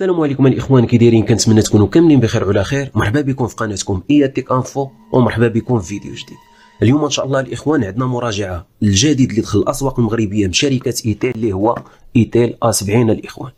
السلام عليكم الاخوان كي دايرين كنتمنى تكونوا كاملين بخير وعلى خير مرحبا بكم في قناتكم اي تيك انفو ومرحبا بكم في فيديو جديد اليوم ان شاء الله الاخوان عندنا مراجعه الجديد اللي دخل الاسواق المغربيه من شركه ايتيل اللي هو ايتيل ا 70 الاخوان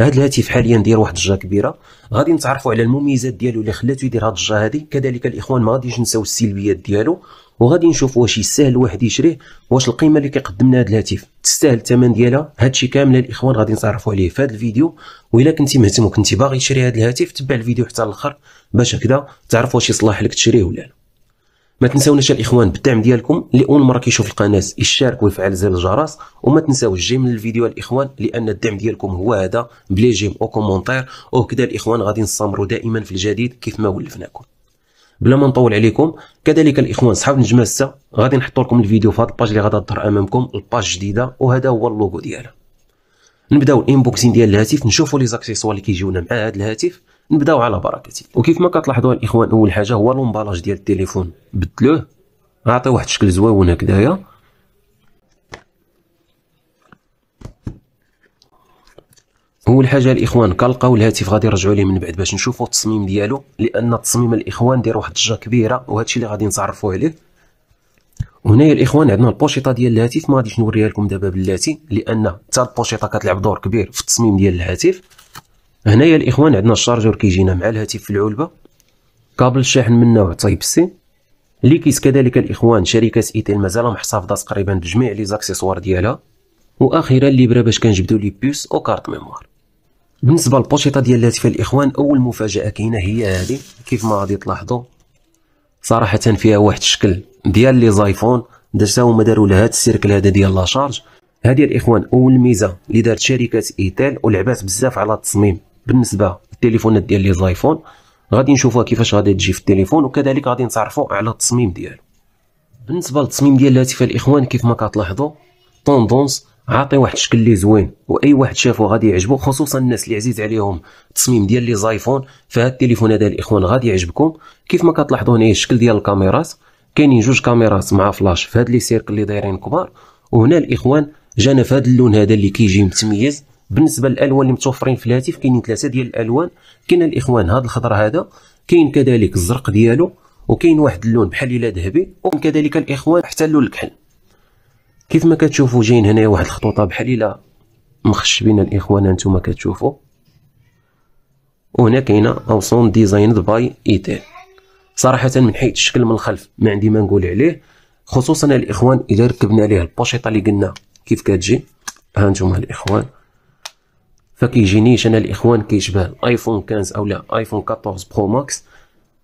هذا الهاتف حاليا داير واحد الجا كبيره غادي نتعرفوا على المميزات ديالو اللي خلاته يدير هاد الجا هذه كذلك الاخوان ما غاديش نساو السلبيات ديالو وغادي نشوف واش يستاهل الواحد يشريه واش القيمه اللي كيقدم لنا هذا الهاتف تستاهل الثمن ديالها هادشي كامل الاخوان غادي نتعرفوا عليه في هذا الفيديو والا كنتي مهتم وكنتي باغي تشري هذا الهاتف تبع الفيديو حتى الاخر باش هكذا تعرف واش يصلح لك تشريه ولا لا ما تنساوناش الاخوان بالدعم ديالكم اللي اول مره كيشوف القناه يشارك ويفعل زر الجرس وما تنساوش جيم الفيديو الاخوان لان الدعم ديالكم هو هذا بلي جيم او كومونتير وكذا الاخوان غادي نستمروا دائما في الجديد كيف ما ولفناكم بلا ما نطول عليكم كذلك الاخوان صحاب النجمه السا غادي نحط لكم الفيديو في هذا الباج اللي غادي تظهر امامكم الباج جديده وهذا هو اللوغو ديالها نبداو الانبوكسين ديال الهاتف نشوفوا لي زاكسيسوار اللي كيجيونا مع هذا الهاتف نبداو على بركتي وكيف ما كتلاحظوا الاخوان اول حاجه هو لومبالاج ديال التليفون بدلوه عطيه واحد الشكل زوين هكذايا اول حاجه الاخوان كنلقاو الهاتف غادي نرجعوا ليه من بعد باش نشوفوا التصميم ديالو لان تصميم الاخوان داير واحد الضجه كبيره وهادشي اللي غادي نتعرفوا عليه وهنايا الاخوان عندنا البوشيطه ديال الهاتف ما غاديش نوريها لكم دابا بلاتي لان حتى البوشيطه كتلعب دور كبير في التصميم ديال الهاتف هنايا الاخوان عندنا الشارجور كيجينا مع الهاتف في العلبه كابل الشاحن من نوع تايب سي ليكيس كذلك الاخوان شركه ايتيل مازال محتفظه تقريبا بجميع لي زاكسيسوار ديالها واخيرا برا باش كنجبدو لي بيوس او كارت ميموار بالنسبه للبوشيطه ديال الهاتف الاخوان اول مفاجاه كاينه هي هذه كيف ما غادي تلاحظوا صراحه فيها واحد الشكل ديال لي زايفون درتها هما داروا لها هاد السيركل هذا ديال لا شارج هذه الاخوان اول ميزه اللي دارت شركه ايتيل ولعبات بزاف على التصميم بالنسبه للتليفونات ديال لي زايفون غادي نشوفوها كيفاش غادي تجي في التليفون وكذلك غادي نتعرفوا على التصميم ديالو بالنسبه للتصميم ديال الهاتف الاخوان كيف ما كتلاحظوا طوندونس عاطي واحد الشكل اللي زوين واي واحد شافو غادي يعجبو خصوصا الناس اللي عزيز عليهم التصميم ديال لي زايفون فهاد التليفون هذا الاخوان غادي يعجبكم كيف ما كتلاحظوا هنا الشكل ديال الكاميرات كاينين جوج كاميرات مع فلاش في هاد لي سيركل اللي دايرين كبار وهنا الاخوان جانا في هاد اللون هذا اللي كيجي متميز بالنسبه للالوان اللي متوفرين في الهاتف كاينين ثلاثه ديال الالوان كاين الاخوان هذا الخضر هذا كاين كذلك الزرق ديالو وكاين واحد اللون بحال الا ذهبي وكاين كذلك الاخوان حتى اللون الكحل كيف ما كتشوفوا جايين هنايا واحد الخطوطه بحال الا مخشبين الاخوان انتم كتشوفوا وهنا كاينه اوسون ديزايند باي ايتيل صراحه من حيث الشكل من الخلف ما عندي ما نقول عليه خصوصا الاخوان اذا ركبنا عليه البوشيطه اللي قلنا كيف كتجي ها انتم الاخوان فكيجينيش انا الاخوان كيشبه الايفون 15 او لا ايفون 14 برو ماكس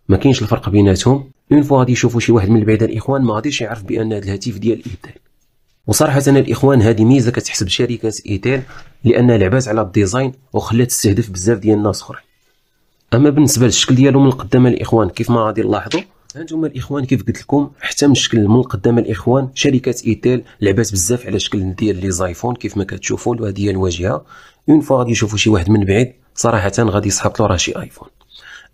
ما كاينش الفرق بيناتهم اون فوا غادي يشوفوا شي واحد من بعيد الاخوان ما غاديش يعرف بان هذا الهاتف ديال ايتيل وصراحه انا الاخوان هذه ميزه كتحسب شركه ايتيل لانها لعبات على الديزاين وخلات تستهدف بزاف ديال الناس اخرين اما بالنسبه للشكل ديالو من القدام الاخوان كيف ما غادي نلاحظوا هانتوما الاخوان كيف قلت لكم حتى من شكل من القدام الاخوان شركه ايتيل لعبات بزاف على شكل ديال لي زايفون كيف ما كتشوفوا هذه هي الواجهه اون فوا غادي يشوفوا شي واحد من بعيد صراحه غادي يسحبط له راه شي ايفون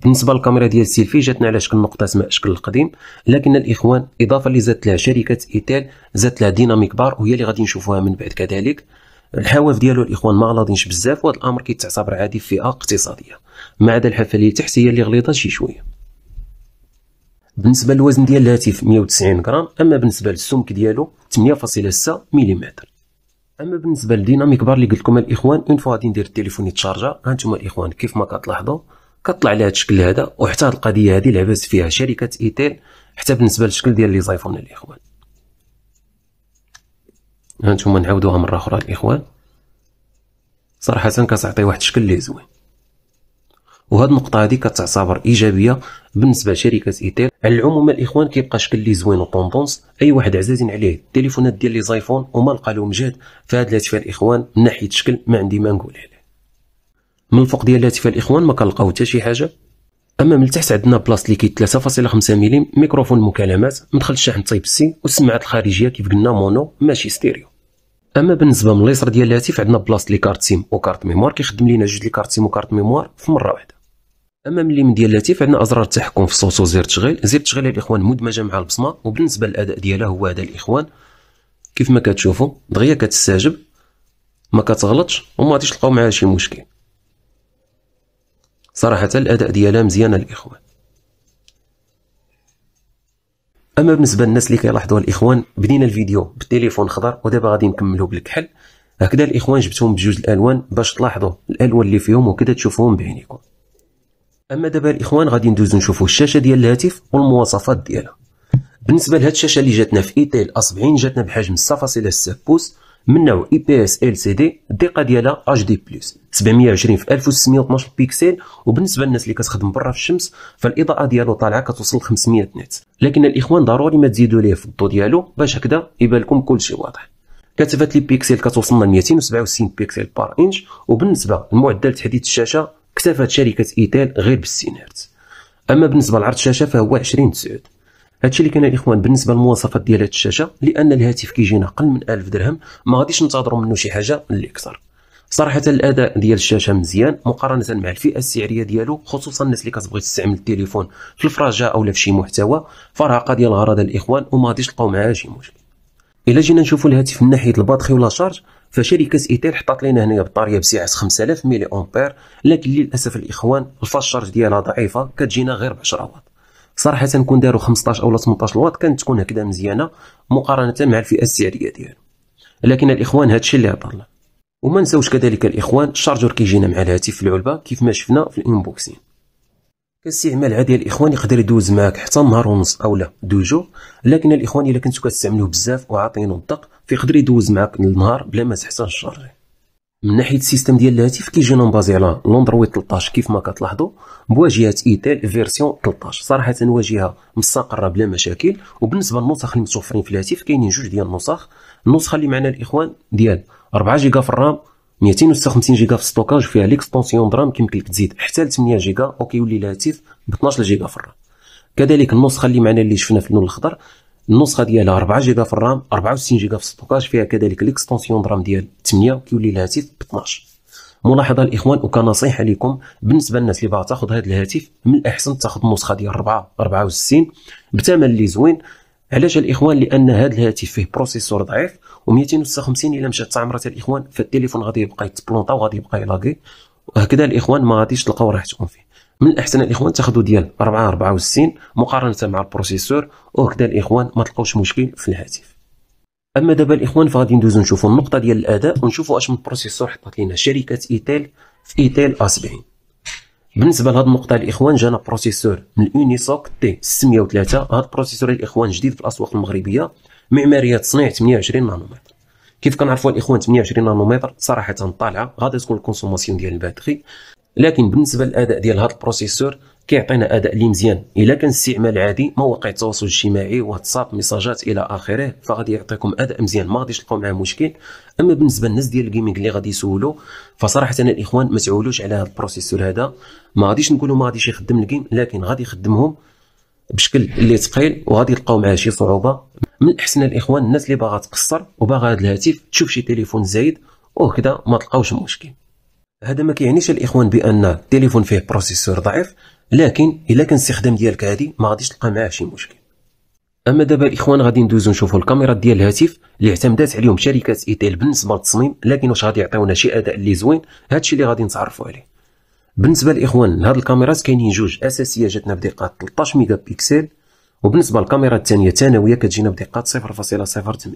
بالنسبه للكاميرا ديال السيلفي جاتنا على شكل نقطه ما شكل القديم لكن الاخوان اضافه اللي زادت لها شركه ايتيل زادت لها ديناميك بار وهي اللي غادي نشوفوها من بعد كذلك الحواف ديالو الاخوان ما غلاضينش بزاف وهذا الامر كيتعتبر عادي في فئه اقتصاديه ما عدا الحفله اللي تحت هي اللي غليظه شي شويه بالنسبه للوزن ديال الهاتف 190 غرام اما بالنسبه للسمك ديالو 8.6 ملم اما بالنسبه للديناميك بار اللي قلت لكم الاخوان اون فوا غادي ندير التليفون يتشارجا ها انتم الاخوان كيف ما كتلاحظوا كطلع على هذا الشكل هذا وحتى القضيه هذه لعبات فيها شركه ايتيل حتى بالنسبه للشكل ديال لي زايفون الاخوان ها انتم نعاودوها مره اخرى الاخوان صراحه كتعطي واحد الشكل اللي زوين وهاد النقطه هادي كتعتبر ايجابيه بالنسبه لشركه ايتيل على العموم الاخوان كيبقى شكل لي زوين وطوندونس اي واحد عزازين عليه التليفونات ديال لي زايفون وما لقى لهم جهد فهاد الهاتف الاخوان من ناحيه الشكل ما عندي ما نقول عليه من الفوق ديال الهاتف الاخوان ما كنلقاو حتى شي حاجه اما من تحت عندنا بلاصه اللي كاين 3.5 ملم ميكروفون مكالمات مدخل الشاحن تايب سي والسماعات الخارجيه كيف قلنا مونو ماشي ستيريو اما بالنسبه من اليسر ديال الهاتف عندنا بلاصه لي كارت سيم وكارت ميموار كيخدم لينا جوج لي كارت سيم وكارت ميموار في مره واحده اما ملي ديال لاتيف عندنا ازرار التحكم في الصوت وزير التشغيل زير التشغيل يا الاخوان مدمجه مع البصمه وبالنسبه للاداء ديالها هو هذا الاخوان كيف ما كتشوفوا دغيا كتستاجب ما كتغلطش وما غاديش تلقاو معها شي مشكل صراحه الاداء ديالها مزيانه الاخوان اما بالنسبه للناس اللي كيلاحظوا الاخوان بدينا الفيديو بالتليفون خضر ودابا غادي نكملو بالكحل هكذا الاخوان جبتهم بجوج الالوان باش تلاحظوا الالوان اللي فيهم وكذا تشوفوهم بعينيكم اما دابا الاخوان غادي ندوزو نشوفو الشاشه ديال الهاتف والمواصفات ديالها بالنسبه لهاد الشاشه اللي جاتنا في ايتيل ا 70 جاتنا بحجم 6.6 بوص من نوع اي بي اس ال سي دي الدقه ديالها اتش دي بلس 720 في 1612 بيكسل وبالنسبه للناس اللي كتخدم برا في الشمس فالاضاءه ديالو طالعه كتوصل 500 نت لكن الاخوان ضروري ما تزيدوا ليه في الضو ديالو باش هكذا يبان لكم كلشي واضح كثافه لي بيكسل كتوصلنا ل 267 بيكسل بار انش وبالنسبه لمعدل تحديث الشاشه اكتفت شركة إيتال غير بالسينيرت أما بالنسبة لعرض الشاشة فهو 20 تسعود هادشي اللي كان الإخوان بالنسبة للمواصفات ديال هاد الشاشة لأن الهاتف كيجينا أقل من 1000 درهم ما غاديش ننتظروا منه شي حاجة اللي أكثر صراحة الأداء ديال الشاشة مزيان مقارنة مع الفئة السعرية ديالو خصوصا الناس اللي كتبغي تستعمل التليفون في الفراجة او في شي محتوى فرهقة ديال الغرض الإخوان وما غاديش تلقاو معاها شي مشكل إلا جينا نشوفوا الهاتف من ناحية الباطخي ولا شارج فشركه ايتيل حطات لنا هنايا بطاريه بسعه 5000 ملي امبير لكن للاسف الاخوان الفاش شارج ديالها ضعيفه كتجينا غير ب 10 واط صراحه كون داروا 15 او 18 واط كانت تكون هكذا مزيانه مقارنه مع الفئه السعريه ديالو لكن الاخوان هادشي اللي عطانا وما نساوش كذلك الاخوان الشارجور كيجينا مع الهاتف في العلبه كيف ما شفنا في الانبوكسين كاستعمال عادي الاخوان يقدر يدوز معاك حتى نهار ونص اولا دو جور لكن الاخوان الا كنتو كتستعملوه بزاف وعاطينو الدق فيقدر يدوز معاك النهار بلا ما تحتاج شارجي من ناحيه السيستم ديال الهاتف كيجينا مبازي على لوندرويد 13 كيف ما كتلاحظوا بواجهه ايتيل فيرسيون 13 صراحه واجهه مستقره بلا مشاكل وبالنسبه للنسخ اللي متوفرين في الهاتف كاينين جوج ديال النسخ النسخه اللي معنا الاخوان ديال 4 جيجا في الرام 256 جيجا في ستوكاج فيها ليكستونسيون درام كيمكن لك تزيد حتى ل 8 جيجا وكيولي الهاتف ب 12 جيجا في الرام كذلك النسخه اللي معنا اللي شفنا في اللون الاخضر النسخه ديالها 4 جيجا في الرام 64 جيجا في ستوكاج فيها كذلك ليكستونسيون درام ديال 8 كيولي الهاتف ب 12 ملاحظه الاخوان وكنصيحه لكم بالنسبه للناس اللي باغا تاخذ هذا الهاتف من الاحسن تاخذ النسخه ديال 4 64 بثمن اللي زوين علاش الاخوان لان هذا الهاتف فيه بروسيسور ضعيف و256 الا مشات تعمرات الاخوان فالتليفون غادي يبقى يتبلونطا وغادي يبقى يلاقي وهكذا الاخوان ما غاديش تلقاو راحتكم فيه من الاحسن الاخوان تاخذوا ديال 4 64 مقارنه مع البروسيسور وهكذا الاخوان ما تلقاوش مشكل في الهاتف اما دابا الاخوان فغادي ندوزو نشوفوا النقطه ديال الاداء ونشوفوا اش من بروسيسور حطات لينا شركه ايتيل في ايتيل ا 70 بالنسبه لهاد النقطه الاخوان جانا بروسيسور من اونيسوك تي 603 هاد البروسيسور الاخوان جديد في الاسواق المغربيه معماريه تصنيع 28 نانومتر كيف كنعرفوا الاخوان 28 نانومتر صراحه طالعه غادي تكون الكونسوماسيون ديال الباتري لكن بالنسبه للاداء ديال هذا البروسيسور كيعطينا اداء اللي مزيان الا كان استعمال عادي مواقع التواصل الاجتماعي واتساب ميساجات الى اخره فغادي يعطيكم اداء مزيان ما غاديش تلقاو معاه مشكل اما بالنسبه للناس ديال الجيمنج اللي غادي يسولوا فصراحه الاخوان ما تعولوش على هذا البروسيسور هذا ما غاديش نقولوا ما غاديش يخدم الجيم لكن غادي يخدمهم بشكل اللي ثقيل وغادي يلقاو معاه شي صعوبه من الاحسن الاخوان الناس اللي باغا تقصر وباغا هذا الهاتف تشوف شي تليفون زايد وهكذا ما تلقاوش مشكل هذا ما كيعنيش الاخوان بان التليفون فيه بروسيسور ضعيف لكن الا كان الاستخدام ديالك عادي ما غاديش تلقى معاه شي مشكل اما دابا الاخوان غادي ندوزو نشوفو الكاميرا ديال الهاتف اللي اعتمدات عليهم شركه ايتيل بالنسبه للتصميم لكن واش غادي يعطيونا شي اداء اللي زوين هادشي اللي غادي نتعرفوا عليه بالنسبه للاخوان لهاد الكاميرات كاينين جوج اساسيه جاتنا بدقه 13 ميجا بيكسل وبالنسبه للكاميرا الثانيه الثانويه كتجينا بدقه 0.08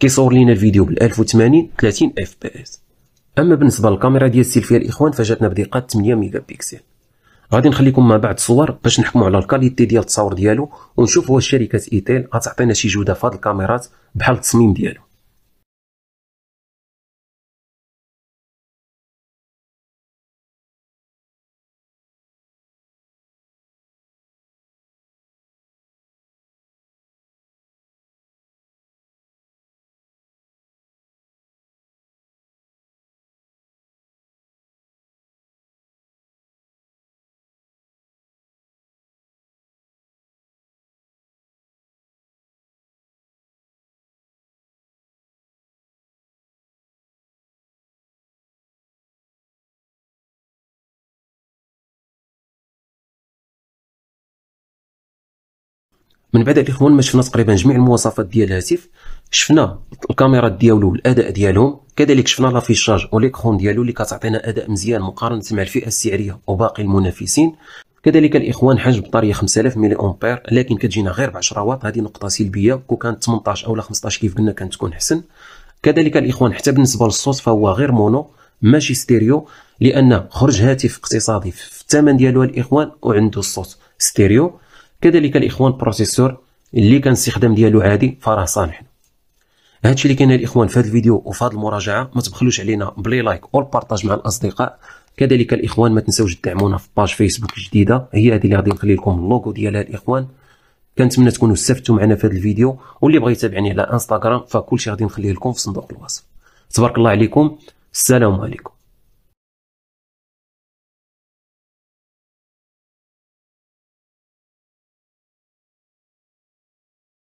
كيصور لينا الفيديو ب 1080 30 اف بي اس اما بالنسبه للكاميرا ديال السيلفي الاخوان فجاتنا بدقه 8 ميجا بيكسل غادي نخليكم مع بعض الصور باش نحكموا على الكاليتي ديال التصاور ديالو ونشوفوا واش شركه ايتيل غتعطينا شي جوده في هاد الكاميرات بحال التصميم ديالو من بعد الاخوان ما شفنا تقريبا جميع المواصفات ديال الهاتف شفنا الكاميرات ديالو الاداء ديالهم كذلك شفنا لافيشاج وليكرون ديالو اللي كتعطينا اداء مزيان مقارنه مع الفئه السعريه وباقي المنافسين كذلك الاخوان حجم بطاريه 5000 ملي امبير لكن كتجينا غير ب 10 واط هذه نقطه سلبيه كون كانت 18 او 15 كيف قلنا كانت تكون حسن كذلك الاخوان حتى بالنسبه للصوت فهو غير مونو ماشي ستيريو لان خرج هاتف اقتصادي في الثمن ديالو الاخوان وعنده الصوت ستيريو كذلك الاخوان بروسيسور اللي كان الاستخدام ديالو عادي فراه صالح هادشي اللي كاين الاخوان في هذا الفيديو وفي هذه المراجعه ما تبخلوش علينا بلي لايك والبارطاج مع الاصدقاء كذلك الاخوان ما تنساوش تدعمونا في باج فيسبوك الجديده هي هذه اللي غادي نخلي لكم اللوغو ديالها الاخوان كنتمنى تكونوا استفدتوا معنا في هذا الفيديو واللي بغى يتابعني على انستغرام فكلشي غادي نخليه لكم في صندوق الوصف تبارك الله عليكم السلام عليكم